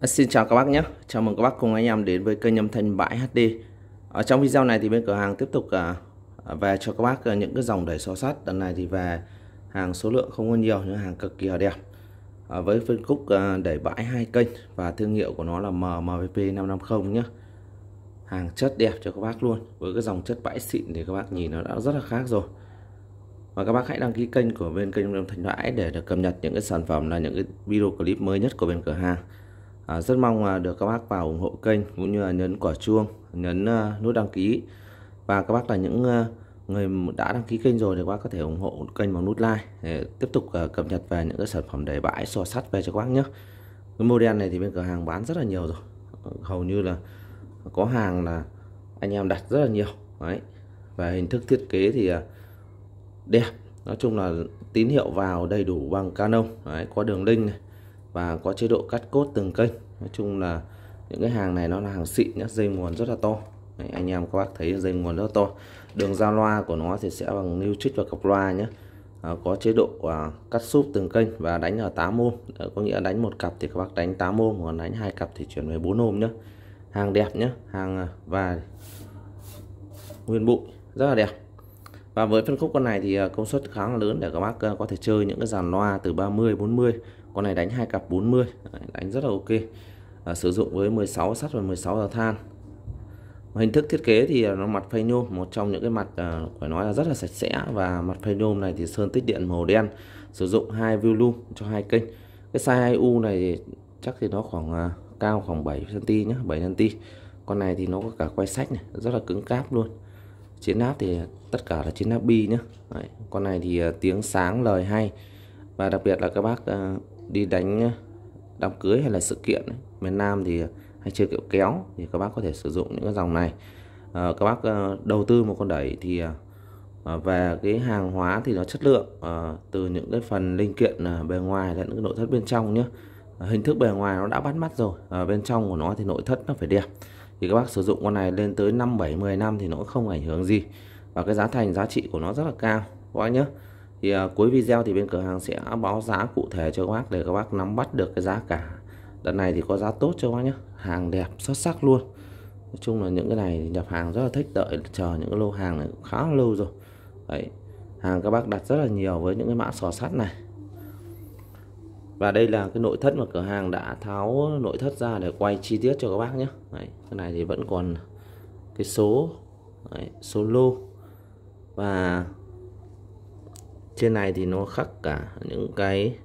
À, xin chào các bác nhé, chào mừng các bác cùng anh em đến với kênh âm thanh bãi HD Ở trong video này thì bên cửa hàng tiếp tục à, à, về cho các bác những cái dòng đẩy so sắt Lần này thì về hàng số lượng không có nhiều nhưng hàng cực kỳ là đẹp Với phân khúc đẩy bãi hai kênh và thương hiệu của nó là MMVP 550 nhé Hàng chất đẹp cho các bác luôn Với cái dòng chất bãi xịn thì các bác nhìn nó đã rất là khác rồi và các bác hãy đăng ký kênh của bên kênh Lâm Thành Đoãi để được cập nhật những cái sản phẩm là những cái video clip mới nhất của bên cửa hàng à, rất mong à, được các bác vào ủng hộ kênh cũng như là nhấn quả chuông nhấn uh, nút đăng ký và các bác là những uh, người đã đăng ký kênh rồi thì các bác có thể ủng hộ kênh bằng nút like để tiếp tục uh, cập nhật về những cái sản phẩm đầy bãi so sắt về cho các bác nhé cái model này thì bên cửa hàng bán rất là nhiều rồi hầu như là có hàng là anh em đặt rất là nhiều đấy và hình thức thiết kế thì đẹp nói chung là tín hiệu vào đầy đủ bằng Canon đấy, có đường link này và có chế độ cắt cốt từng kênh nói chung là những cái hàng này nó là hàng xịn nhá dây nguồn rất là to Đấy, anh em các bác thấy dây nguồn rất là to đường giao loa của nó thì sẽ bằng lưu trích và cặp loa nhé à, có chế độ à, cắt súp từng kênh và đánh ở 8 ôm à, có nghĩa đánh một cặp thì các bác đánh 8 ôm còn đánh hai cặp thì chuyển về 4 ôm nhé hàng đẹp nhé hàng à, và nguyên bụi rất là đẹp và với phân khúc con này thì à, công suất khá là lớn để các bác à, có thể chơi những cái dàn loa từ 30 40 con này đánh hai cặp 40 đánh rất là ok à, sử dụng với 16 sắt và 16 giờ than hình thức thiết kế thì nó mặt phay nhôm một trong những cái mặt à, phải nói là rất là sạch sẽ và mặt phay nhôm này thì sơn tích điện màu đen sử dụng hai volume cho hai kênh cái size u này thì chắc thì nó khoảng à, cao khoảng 7 cm nhé 7 cm con này thì nó có cả quay sách này rất là cứng cáp luôn chiến áp thì tất cả là chiến áp bi nhé con này thì à, tiếng sáng lời hay và đặc biệt là các bác à, đi đánh ờ, đám cưới hay là sự kiện miền Nam thì hay chơi kiểu kéo thì các bác có thể sử dụng những cái dòng này à, các bác ờ, đầu tư một con đẩy thì à, về cái hàng hóa thì nó chất lượng à, từ những cái phần linh kiện à, bề ngoài đến những nội thất bên trong nhé à, hình thức bề ngoài nó đã bắt mắt rồi à, bên trong của nó thì nội thất nó phải đẹp thì các bác sử dụng con này lên tới 5 7 10 năm thì nó không ảnh hưởng gì và cái giá thành giá trị của nó rất là cao các bác nhé thì à, cuối video thì bên cửa hàng sẽ báo giá cụ thể cho các bác để các bác nắm bắt được cái giá cả đợt này thì có giá tốt cho các bác nhé hàng đẹp xuất sắc luôn nói chung là những cái này nhập hàng rất là thích đợi chờ những cái lô hàng này cũng khá lâu rồi đấy hàng các bác đặt rất là nhiều với những cái mã sò sắt này và đây là cái nội thất mà cửa hàng đã tháo nội thất ra để quay chi tiết cho các bác nhé đấy, cái này thì vẫn còn cái số đấy, số lô và trên này thì nó khắc cả những cái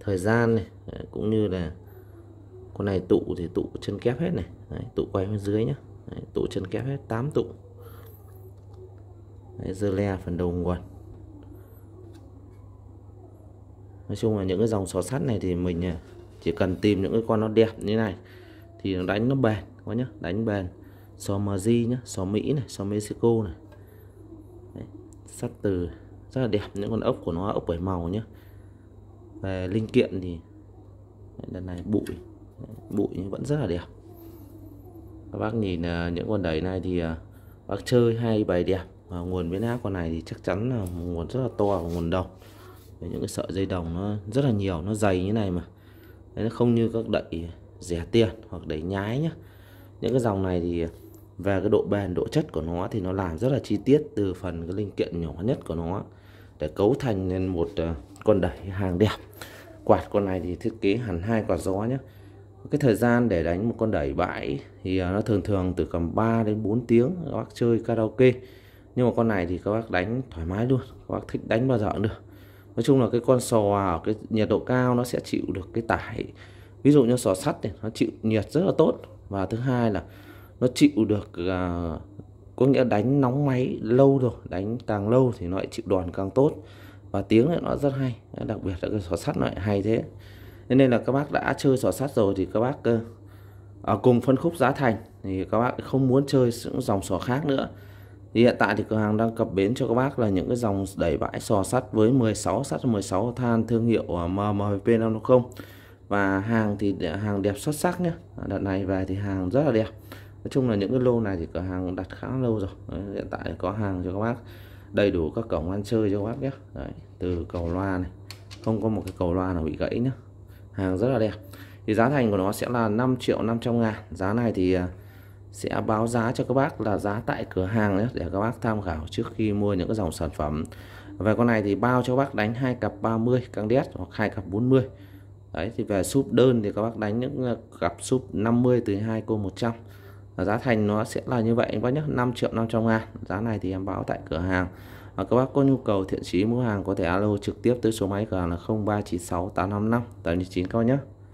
thời gian này cũng như là con này tụ thì tụ chân kép hết này Đấy, tụ quay bên dưới nhá Đấy, tụ chân kép hết 8 tụ Đấy, dơ le phần đầu nguồn nói chung là những cái dòng sò sắt này thì mình à, chỉ cần tìm những cái con nó đẹp như này thì nó đánh nó bền có nhá đánh bền sò mờ di nhá sò mỹ này sò mexico này sắt từ rất là đẹp những con ốc của nó ốc bảy màu nhé về linh kiện thì lần này bụi bụi vẫn rất là đẹp các bác nhìn à, những con đẩy này thì à, bác chơi hay bày đẹp và nguồn biến áp con này thì chắc chắn là nguồn rất là to và nguồn đồng Để những cái sợi dây đồng nó rất là nhiều nó dày như này mà Đấy, nó không như các đẩy rẻ tiền hoặc đẩy nhái nhá những cái dòng này thì về cái độ bền độ chất của nó thì nó làm rất là chi tiết từ phần cái linh kiện nhỏ nhất của nó để cấu thành nên một ờ, con đẩy hàng đẹp quạt con này thì thiết kế hẳn hai quạt gió nhé cái thời gian để đánh một con đẩy bãi thì ờ, nó thường thường từ tầm 3 đến 4 tiếng các bác chơi karaoke nhưng mà con này thì các bác đánh thoải mái luôn các bác thích đánh bao giờ cũng được nói chung là cái con sò ở à, cái nhiệt độ cao nó sẽ chịu được cái tải ví dụ như sò sắt thì nó chịu nhiệt rất là tốt và thứ hai là nó chịu được uh, có nghĩa đánh nóng máy lâu rồi đánh càng lâu thì nó lại chịu đòn càng tốt và tiếng này nó rất hay đặc biệt là cái xỏ sắt nó lại hay thế nên là các bác đã chơi xỏ sắt rồi thì các bác ở ờ, à, cùng phân khúc giá thành thì các bác không muốn chơi những dòng xỏ khác nữa thì hiện tại thì cửa hàng đang cập bến cho các bác là những cái dòng đẩy bãi sò sắt với 16 sắt 16 than thương hiệu ờ, MMP 550 và hàng thì hàng đẹp xuất sắc nhé đợt này về thì hàng rất là đẹp nói chung là những cái lô này thì cửa hàng cũng đặt khá lâu rồi đấy, hiện tại có hàng cho các bác đầy đủ các cổng ăn chơi cho các bác nhé đấy, từ cầu loa này không có một cái cầu loa nào bị gãy nhé hàng rất là đẹp thì giá thành của nó sẽ là 5 triệu 500 ngàn giá này thì à, sẽ báo giá cho các bác là giá tại cửa hàng nhé để các bác tham khảo trước khi mua những cái dòng sản phẩm về con này thì bao cho bác đánh hai cặp 30 căng đét hoặc hai cặp 40 đấy thì về súp đơn thì các bác đánh những à, cặp súp 50 từ hai cô 100 giá thành nó sẽ là như vậy anh bác nhé 5 triệu 500 ngàn giá này thì em báo tại cửa hàng và các bác có nhu cầu thiện chí mua hàng có thể alo trực tiếp tới số máy cửa hàng là 0396 855 89 các bác nhé